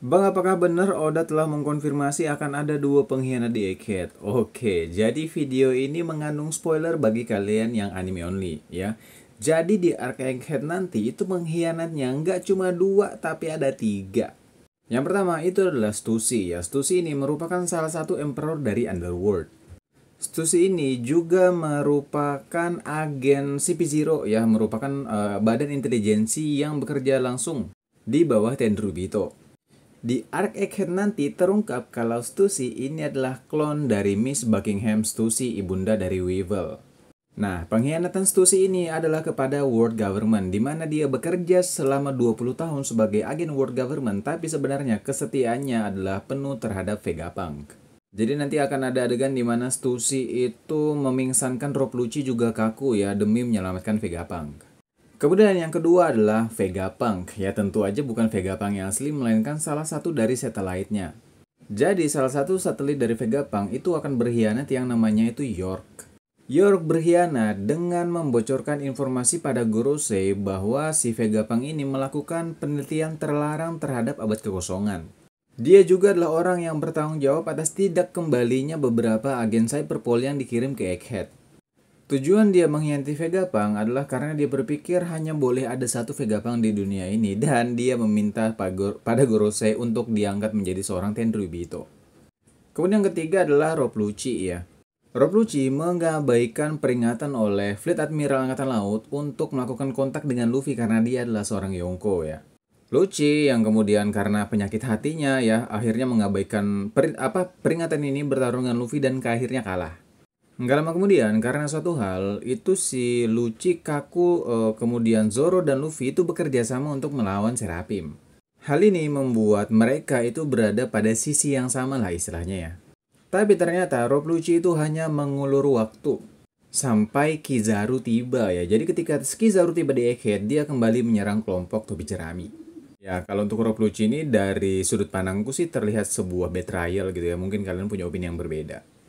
Bang, apakah benar Oda telah mengkonfirmasi akan ada dua pengkhianat di Egghead? Oke, jadi video ini mengandung spoiler bagi kalian yang anime only, ya. Jadi di Ark Egghead nanti itu pengkhianatnya nggak cuma dua, tapi ada tiga. Yang pertama itu adalah Stussy, ya. Stussy ini merupakan salah satu emperor dari Underworld. Stussy ini juga merupakan agen CP0 ya, merupakan uh, badan intelijensi yang bekerja langsung di bawah Tendrubito. Di Ark Egghead nanti terungkap kalau Stussy ini adalah klon dari Miss Buckingham Stussy, ibunda dari Weevil. Nah, pengkhianatan Stussy ini adalah kepada World Government, di mana dia bekerja selama 20 tahun sebagai agen World Government, tapi sebenarnya kesetiaannya adalah penuh terhadap Vegapunk. Jadi nanti akan ada adegan di mana Stussy itu memingsankan Rob Lucci juga kaku ya demi menyelamatkan Vegapunk. Kemudian yang kedua adalah Vegapunk. Ya tentu aja bukan Vegapunk yang asli, melainkan salah satu dari satelitnya. Jadi salah satu satelit dari Vegapunk itu akan berkhianat yang namanya itu York. York berkhianat dengan membocorkan informasi pada Gorosei bahwa si Vegapunk ini melakukan penelitian terlarang terhadap abad kekosongan. Dia juga adalah orang yang bertanggung jawab atas tidak kembalinya beberapa agen cyberpol yang dikirim ke Egghead. Tujuan dia mengkhianati Vegapunk adalah karena dia berpikir hanya boleh ada satu Vegapunk di dunia ini dan dia meminta pada Gorosei untuk diangkat menjadi seorang Tenryubito. Kemudian yang ketiga adalah Rob Lucci ya. Rob Lucci mengabaikan peringatan oleh Fleet Admiral Angkatan Laut untuk melakukan kontak dengan Luffy karena dia adalah seorang Yonko ya. Lucci yang kemudian karena penyakit hatinya ya akhirnya mengabaikan per, apa peringatan ini bertarung dengan Luffy dan akhirnya kalah. Nggak lama kemudian, karena suatu hal, itu si Luci, Kaku, eh, kemudian Zoro dan Luffy itu bekerja sama untuk melawan Serapim. Hal ini membuat mereka itu berada pada sisi yang sama lah istilahnya ya. Tapi ternyata Rob Lucci itu hanya mengulur waktu sampai Kizaru tiba ya. Jadi ketika Kizaru tiba di Egghead, dia kembali menyerang kelompok topi jerami. Ya, kalau untuk Rob Lucci ini dari sudut pandangku sih terlihat sebuah betrayal gitu ya. Mungkin kalian punya opini yang berbeda.